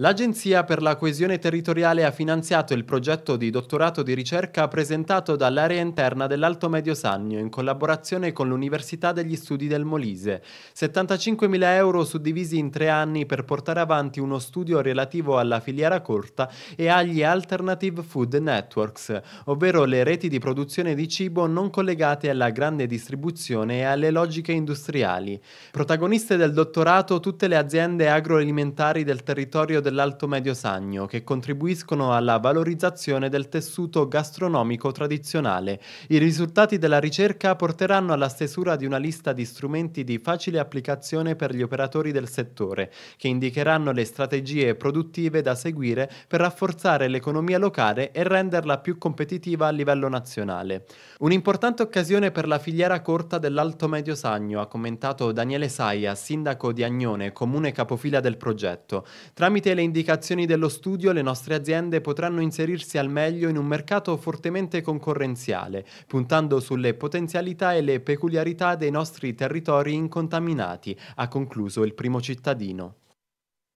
L'Agenzia per la coesione territoriale ha finanziato il progetto di dottorato di ricerca presentato dall'area interna dell'Alto Medio Sannio in collaborazione con l'Università degli Studi del Molise. 75.000 euro suddivisi in tre anni per portare avanti uno studio relativo alla filiera corta e agli Alternative Food Networks, ovvero le reti di produzione di cibo non collegate alla grande distribuzione e alle logiche industriali. Protagoniste del dottorato tutte le aziende agroalimentari del territorio del dell'Alto Medio Sagno che contribuiscono alla valorizzazione del tessuto gastronomico tradizionale. I risultati della ricerca porteranno alla stesura di una lista di strumenti di facile applicazione per gli operatori del settore, che indicheranno le strategie produttive da seguire per rafforzare l'economia locale e renderla più competitiva a livello nazionale. Un'importante occasione per la filiera corta dell'Alto Medio Sagno, ha commentato Daniele Saia, sindaco di Agnone, comune capofila del progetto. Tramite Seguite le indicazioni dello studio, le nostre aziende potranno inserirsi al meglio in un mercato fortemente concorrenziale, puntando sulle potenzialità e le peculiarità dei nostri territori incontaminati, ha concluso il primo cittadino.